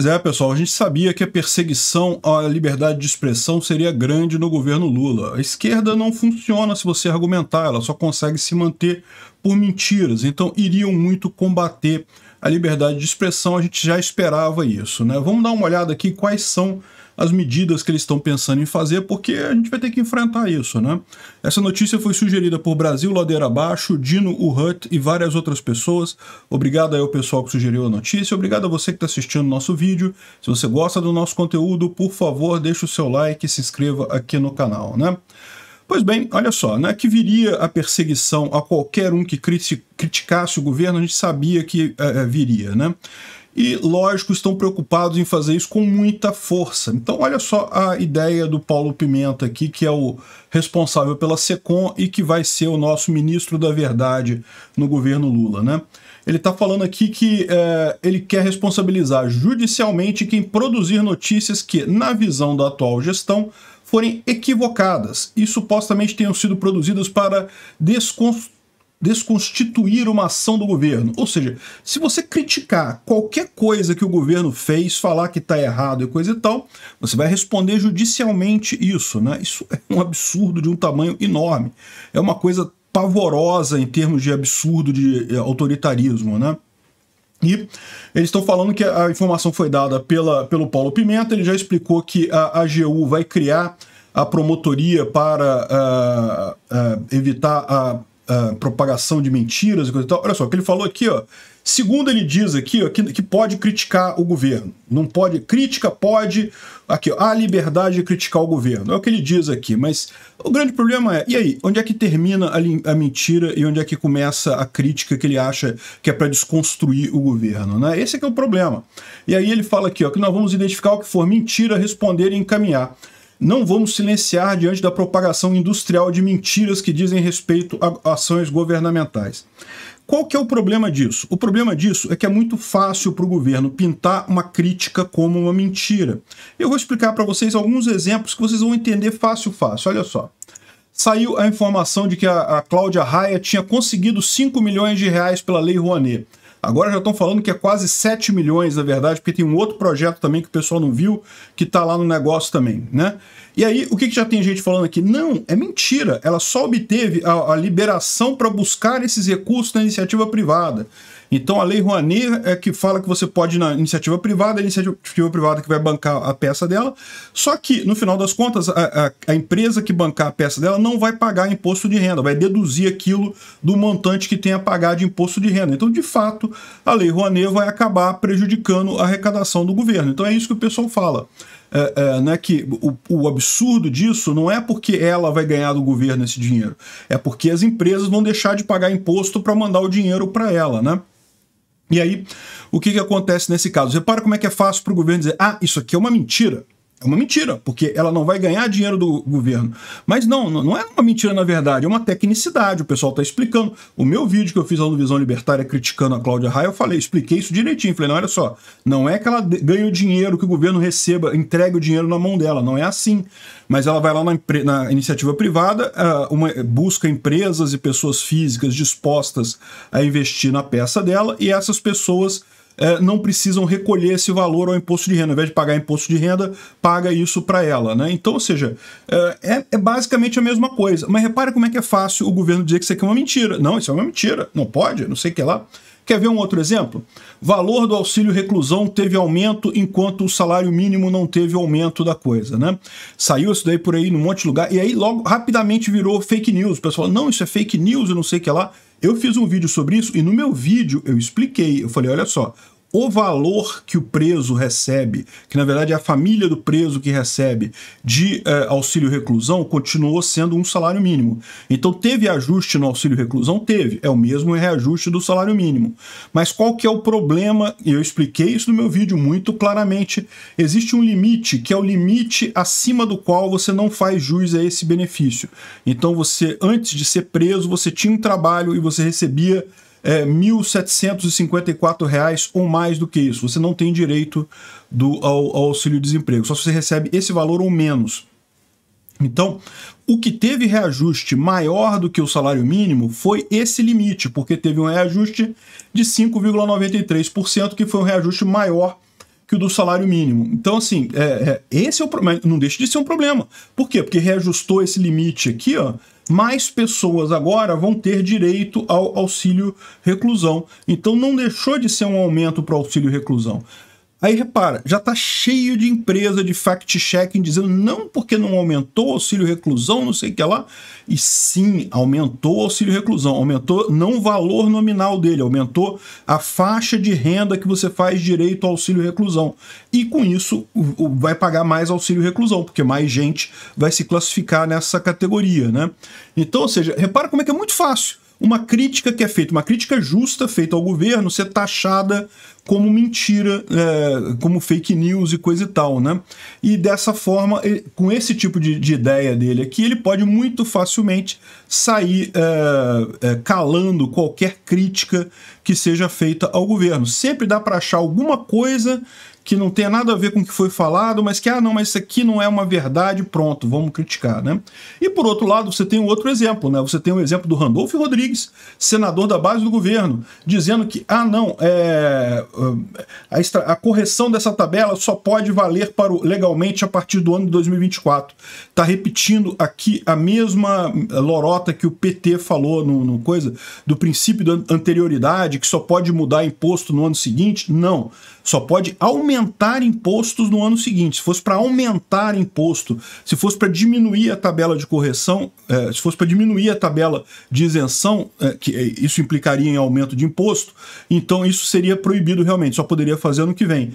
Pois é, pessoal, a gente sabia que a perseguição à liberdade de expressão seria grande no governo Lula. A esquerda não funciona se você argumentar, ela só consegue se manter por mentiras. Então, iriam muito combater a liberdade de expressão, a gente já esperava isso, né? Vamos dar uma olhada aqui quais são as medidas que eles estão pensando em fazer, porque a gente vai ter que enfrentar isso, né? Essa notícia foi sugerida por Brasil Ladeira Abaixo, Dino Urhut e várias outras pessoas. Obrigado aí ao pessoal que sugeriu a notícia, obrigado a você que está assistindo o nosso vídeo. Se você gosta do nosso conteúdo, por favor, deixe o seu like e se inscreva aqui no canal, né? Pois bem, olha só, né, que viria a perseguição a qualquer um que criticasse o governo, a gente sabia que eh, eh, viria, né? e, lógico, estão preocupados em fazer isso com muita força. Então, olha só a ideia do Paulo Pimenta aqui, que é o responsável pela SECOM e que vai ser o nosso ministro da verdade no governo Lula, né? Ele está falando aqui que é, ele quer responsabilizar judicialmente quem produzir notícias que, na visão da atual gestão, forem equivocadas e supostamente tenham sido produzidas para desconstruir desconstituir uma ação do governo. Ou seja, se você criticar qualquer coisa que o governo fez, falar que está errado e coisa e tal, você vai responder judicialmente isso. Né? Isso é um absurdo de um tamanho enorme. É uma coisa pavorosa em termos de absurdo de eh, autoritarismo. Né? E eles estão falando que a informação foi dada pela, pelo Paulo Pimenta, ele já explicou que a AGU vai criar a promotoria para uh, uh, evitar a ah, propagação de mentiras e coisa e tal. Olha só, o que ele falou aqui, ó. Segundo ele diz aqui, ó, que, que pode criticar o governo. Não pode. Crítica pode. Aqui, ó, há liberdade de criticar o governo. É o que ele diz aqui. Mas o grande problema é, e aí, onde é que termina a, a mentira e onde é que começa a crítica que ele acha que é para desconstruir o governo? Né? Esse é que é o problema. E aí ele fala aqui, ó, que nós vamos identificar o que for mentira, responder e encaminhar. Não vamos silenciar diante da propagação industrial de mentiras que dizem respeito a ações governamentais. Qual que é o problema disso? O problema disso é que é muito fácil para o governo pintar uma crítica como uma mentira. Eu vou explicar para vocês alguns exemplos que vocês vão entender fácil, fácil. Olha só. Saiu a informação de que a, a Cláudia Raia tinha conseguido 5 milhões de reais pela Lei Rouanet. Agora já estão falando que é quase 7 milhões, na verdade, porque tem um outro projeto também que o pessoal não viu, que está lá no negócio também, né? E aí, o que, que, já tem gente falando aqui? Não, é mentira. Ela só obteve a, a liberação para buscar esses recursos na iniciativa privada. Então a Lei Rouanet é que fala que você pode ir na iniciativa privada, a iniciativa privada que vai bancar a peça dela, só que no final das contas a, a, a empresa que bancar a peça dela não vai pagar imposto de renda, vai deduzir aquilo do montante que tem a pagar de imposto de renda. Então, de fato, a Lei Rouanet vai acabar prejudicando a arrecadação do governo. Então é isso que o pessoal fala. É, é, né, que o, o, absurdo disso não é porque ela vai ganhar do governo esse dinheiro, é porque as empresas vão deixar de pagar imposto para mandar o dinheiro para ela, né? E aí, o que, que acontece nesse caso? Repara como é que é fácil para o governo dizer: ah, isso aqui é uma mentira. É uma mentira, porque ela não vai ganhar dinheiro do governo. Mas não, não é uma mentira na verdade, é uma tecnicidade. O pessoal está explicando. O meu vídeo que eu fiz lá no Visão Libertária criticando a Cláudia Raia, eu falei, expliquei isso direitinho. Falei, não, olha só, não é que ela ganhe o dinheiro, que o governo receba, entregue o dinheiro na mão dela, não é assim. Mas ela vai lá na, na iniciativa privada, uh, uma, busca empresas e pessoas físicas dispostas a investir na peça dela e essas pessoas é, não precisam recolher esse valor ao imposto de renda. Ao invés de pagar imposto de renda, paga isso para ela. Né? Então, ou seja, é, é, é basicamente a mesma coisa. Mas repara como é que é fácil o governo dizer que isso aqui é uma mentira. Não, isso é uma mentira. Não pode, não sei o que lá. Quer ver um outro exemplo? Valor do auxílio reclusão teve aumento enquanto o salário mínimo não teve aumento da coisa, né? Saiu isso daí por aí num monte de lugar e aí logo rapidamente virou fake news. O pessoal, não, isso é fake news e não sei o que lá. Eu fiz um vídeo sobre isso e no meu vídeo eu expliquei. Eu falei, olha só, o valor que o preso recebe, que na verdade é a família do preso que recebe de eh, auxílio reclusão, continuou sendo um salário mínimo. Então teve ajuste no auxílio reclusão? Teve. É o mesmo reajuste do salário mínimo. Mas qual que é o problema? E eu expliquei isso no meu vídeo muito claramente. Existe um limite, que é o limite acima do qual você não faz jus a esse benefício. Então você, antes de ser preso, você tinha um trabalho e você recebia é, 1.754 reais ou mais do que isso. Você não tem direito do, ao, ao auxílio-desemprego, só se você recebe esse valor ou menos. Então, o que teve reajuste maior do que o salário mínimo foi esse limite, porque teve um reajuste de 5,93%, que foi um reajuste maior que o do salário mínimo. Então, assim, é, é, esse é o problema. Não deixa de ser um problema. Por quê? Porque reajustou esse limite aqui, ó. Mais pessoas agora vão ter direito ao auxílio reclusão. Então, não deixou de ser um aumento para o auxílio reclusão. Aí repara, já está cheio de empresa de fact-checking dizendo não porque não aumentou o auxílio reclusão, não sei o que lá. E sim, aumentou o auxílio reclusão, aumentou não o valor nominal dele, aumentou a faixa de renda que você faz direito ao auxílio reclusão. E com isso vai pagar mais auxílio reclusão, porque mais gente vai se classificar nessa categoria, né? Então, ou seja, repara como é que é muito fácil uma crítica que é feita, uma crítica justa feita ao governo, ser taxada como mentira, é, como fake news e coisa e tal, né? E dessa forma, ele, com esse tipo de, de, ideia dele aqui, ele pode muito facilmente sair é, é, calando qualquer crítica que seja feita ao governo. Sempre dá para achar alguma coisa que não tem nada a ver com o que foi falado, mas que, ah, não, mas isso aqui não é uma verdade, pronto, vamos criticar, né? E por outro lado, você tem um outro exemplo, né? Você tem o um exemplo do Randolfo Rodrigues, senador da base do governo, dizendo que, ah, não, é, é, a, extra, a correção dessa tabela só pode valer para o, legalmente a partir do ano de 2024. Está repetindo aqui a mesma lorota que o PT falou no, no coisa, do princípio da anterioridade, que só pode mudar imposto no ano seguinte. Não, só pode aumentar aumentar impostos no ano seguinte, se fosse para aumentar imposto, se fosse para diminuir a tabela de correção, é, se fosse para diminuir a tabela de isenção, é, que é, isso implicaria em aumento de imposto, então isso seria proibido realmente, só poderia fazer ano que vem.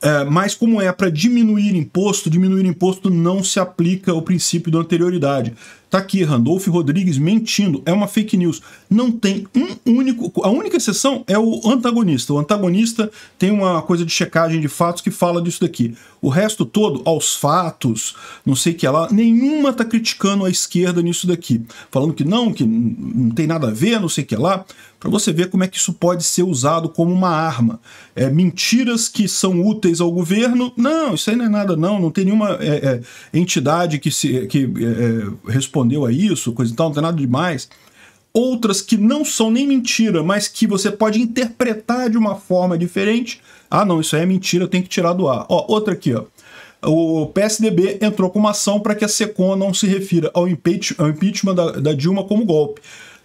É, mas como é para diminuir imposto, diminuir imposto não se aplica o princípio da anterioridade. Tá aqui, Randolph Rodrigues mentindo. É uma fake news. Não tem um único. A única exceção é o antagonista. O antagonista tem uma coisa de checagem de fatos que fala disso daqui. O resto todo, aos fatos, não sei o que é lá, nenhuma tá criticando a esquerda nisso daqui. Falando que não, que não tem nada a ver, não sei o que é lá para você ver como é que isso pode ser usado como uma arma. É, mentiras que são úteis ao governo, não, isso aí não é nada não, não tem nenhuma é, é, entidade que, se, que é, é, respondeu a isso, coisa e tal, não tem nada demais. Outras que não são nem mentira, mas que você pode interpretar de uma forma diferente. Ah, não, isso aí é mentira, tem que tirar do ar. Ó, outra aqui, ó o PSDB entrou com uma ação para que a SECOM não se refira ao, impeachment da, da Dilma como golpe.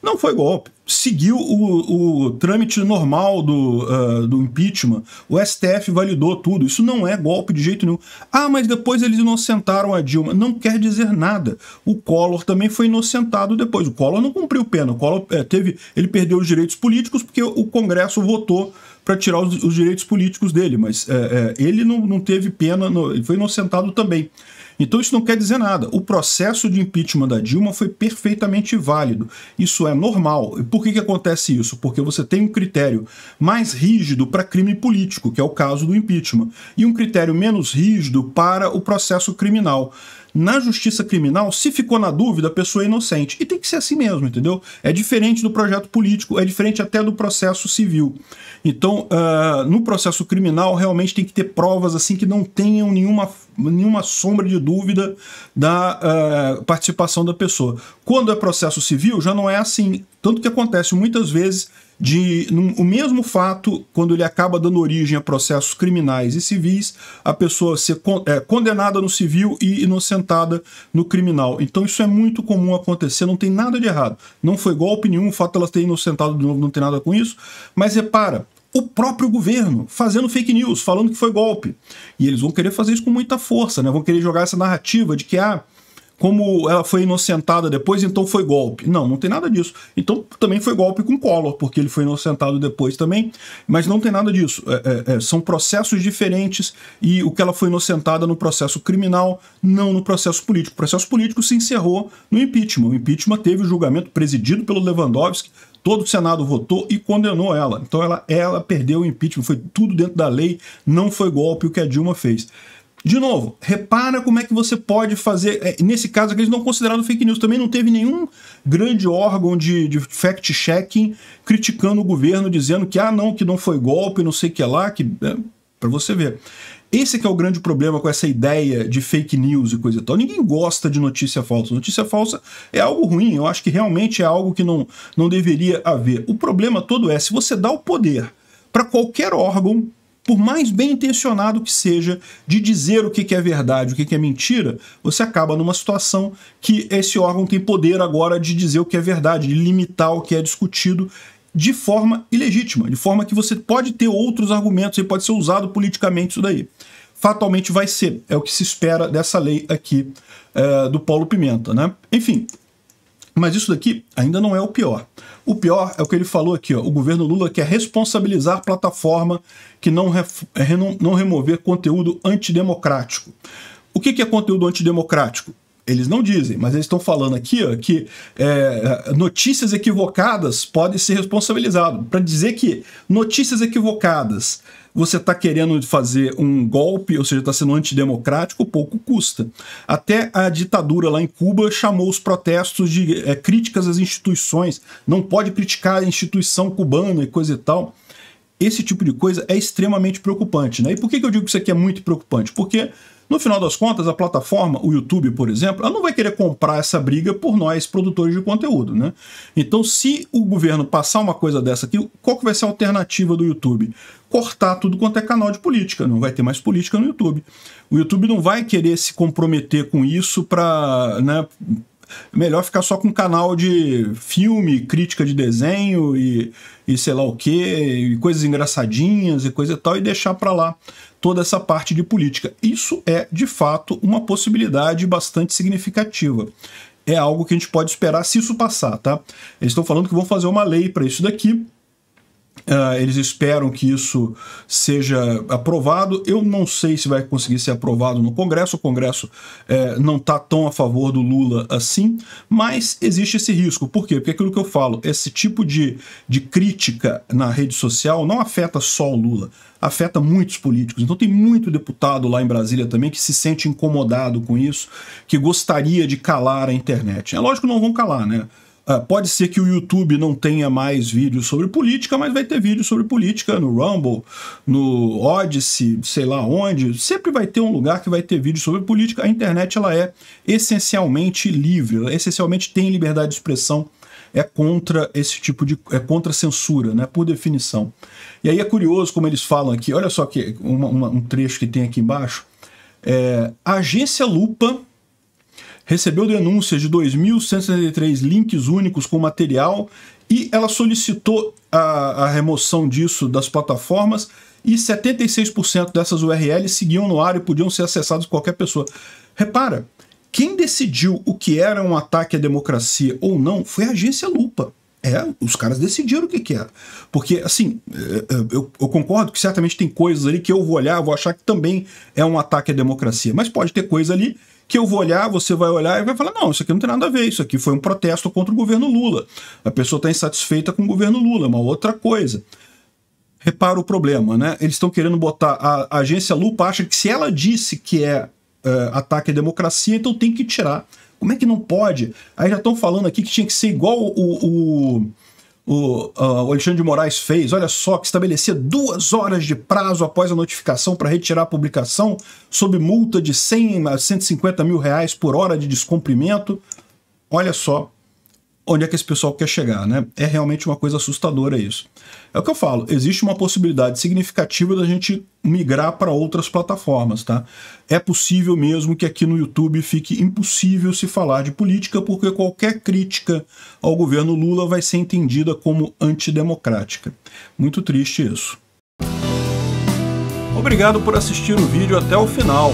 Não foi golpe. Seguiu o, o trâmite normal do, uh, do impeachment. O STF validou tudo. Isso não é golpe de jeito nenhum. Ah, mas depois eles inocentaram a Dilma. Não quer dizer nada. O Collor também foi inocentado depois. O Collor não cumpriu pena. O Collor é, teve, ele perdeu os direitos políticos porque o Congresso votou para tirar os, os, direitos políticos dele. Mas é, é, ele não, não teve pena, não, ele foi inocentado também. Então isso não quer dizer nada. O processo de impeachment da Dilma foi perfeitamente válido. Isso é normal. E por que, que acontece isso? Porque você tem um critério mais rígido para crime político, que é o caso do impeachment, e um critério menos rígido para o processo criminal na justiça criminal, se ficou na dúvida, a pessoa é inocente. E tem que ser assim mesmo, entendeu? É diferente do projeto político, é diferente até do processo civil. Então, uh, no processo criminal, realmente tem que ter provas assim que não tenham nenhuma, nenhuma sombra de dúvida da uh, participação da pessoa. Quando é processo civil, já não é assim. Tanto que acontece muitas vezes de num, o mesmo fato, quando ele acaba dando origem a processos criminais e civis, a pessoa ser con, é, condenada no civil e inocentada no criminal. Então isso é muito comum acontecer, não tem nada de errado. Não foi golpe nenhum, o fato de ela ter inocentado de novo não tem nada com isso, mas repara, o próprio governo fazendo fake news, falando que foi golpe. E eles vão querer fazer isso com muita força, né? Vão querer jogar essa narrativa de que ah, como ela foi inocentada depois, então foi golpe. Não, não tem nada disso. Então também foi golpe com Collor, porque ele foi inocentado depois também, mas não tem nada disso. É, é, é, são processos diferentes e o que ela foi inocentada no processo criminal, não no processo político. O processo político se encerrou no impeachment. O impeachment teve o julgamento presidido pelo Lewandowski, todo o Senado votou e condenou ela. Então ela, ela perdeu o impeachment, foi tudo dentro da lei, não foi golpe o que a Dilma fez. De novo, repara como é que você pode fazer. É, nesse caso aqui, eles não consideraram fake news. Também não teve nenhum grande órgão de, de fact-checking criticando o governo, dizendo que, ah, não, que não foi golpe, não sei o que lá, que. É, para você ver. Esse que é o grande problema com essa ideia de fake news e coisa e tal. Ninguém gosta de notícia falsa. Notícia falsa é algo ruim, eu acho que realmente é algo que não, não deveria haver. O problema todo é, se você dá o poder para qualquer órgão por mais bem intencionado que seja, de dizer o que é verdade, o que é mentira, você acaba numa situação que esse órgão tem poder agora de dizer o que é verdade, de limitar o que é discutido de forma ilegítima, de forma que você pode ter outros argumentos e pode ser usado politicamente isso daí. Fatalmente vai ser, é o que se espera dessa lei aqui é, do Paulo Pimenta, né? Enfim, mas isso daqui ainda não é o pior. O pior é o que ele falou aqui, ó. O governo Lula quer responsabilizar a plataforma que eh, não, não remover conteúdo antidemocrático. O que, que é conteúdo antidemocrático? Eles não dizem, mas eles estão falando aqui ó, que é, notícias equivocadas podem ser responsabilizadas. Para dizer que notícias equivocadas você está querendo fazer um golpe, ou seja, está sendo antidemocrático, pouco custa. Até a ditadura lá em Cuba chamou os protestos de é, críticas às instituições. Não pode criticar a instituição cubana e coisa e tal. Esse tipo de coisa é extremamente preocupante. Né? E por que, que eu digo que isso aqui é muito preocupante? Porque no final das contas, a plataforma, o YouTube, por exemplo, ela não vai querer comprar essa briga por nós, produtores de conteúdo, né? Então, se o governo passar uma coisa dessa aqui, qual que vai ser a alternativa do YouTube? Cortar tudo quanto é canal de política, não vai ter mais política no YouTube. O YouTube não vai querer se comprometer com isso para, né, melhor ficar só com canal de filme, crítica de desenho e, e sei lá o que, e coisas engraçadinhas e coisa e tal, e deixar para lá toda essa parte de política. Isso é, de fato, uma possibilidade bastante significativa. É algo que a gente pode esperar se isso passar, tá? Eles estão falando que vão fazer uma lei para isso daqui, Uh, eles esperam que isso seja aprovado. Eu não sei se vai conseguir ser aprovado no Congresso. O Congresso é, não está tão a favor do Lula assim, mas existe esse risco. Por quê? Porque aquilo que eu falo, esse tipo de, de crítica na rede social não afeta só o Lula, afeta muitos políticos. Então tem muito deputado lá em Brasília também que se sente incomodado com isso, que gostaria de calar a internet. É lógico que não vão calar, né? Uh, pode ser que o YouTube não tenha mais vídeos sobre política, mas vai ter vídeos sobre política no Rumble, no Odyssey, sei lá onde. Sempre vai ter um lugar que vai ter vídeos sobre política. A internet ela é essencialmente livre, ela essencialmente tem liberdade de expressão é contra esse tipo de. é contra censura, né? Por definição. E aí é curioso como eles falam aqui, olha só que uma, uma, um trecho que tem aqui embaixo. É, a agência Lupa recebeu denúncias de 2.173 links únicos com material e ela solicitou a, a remoção disso das plataformas e 76% dessas URLs seguiam no ar e podiam ser acessadas por qualquer pessoa. Repara, quem decidiu o que era um ataque à democracia ou não foi a agência Lupa. É, os caras decidiram o que, que era. É. Porque, assim, é, é, eu, eu, concordo que certamente tem coisas ali que eu vou olhar, vou achar que também é um ataque à democracia. Mas pode ter coisa ali que eu vou olhar, você vai olhar e vai falar: não, isso aqui não tem nada a ver, isso aqui foi um protesto contra o governo Lula. A pessoa está insatisfeita com o governo Lula, é uma outra coisa. Repara o problema, né? Eles estão querendo botar. A, a, agência Lupa acha que se ela disse que é uh, ataque à democracia, então tem que tirar como é que não pode? Aí já estão falando aqui que tinha que ser igual o, o o, Alexandre de Moraes fez, olha só, que estabelecia duas horas de prazo após a notificação para retirar a publicação, sob multa de 100 a 150 mil reais por hora de descumprimento. Olha só, onde é que esse pessoal quer chegar, né? É realmente uma coisa assustadora isso. É o que eu falo, existe uma possibilidade significativa da gente migrar para outras plataformas, tá? É possível mesmo que aqui no YouTube fique impossível se falar de política, porque qualquer crítica ao governo Lula vai ser entendida como antidemocrática. Muito triste isso. Obrigado por assistir o vídeo até o final.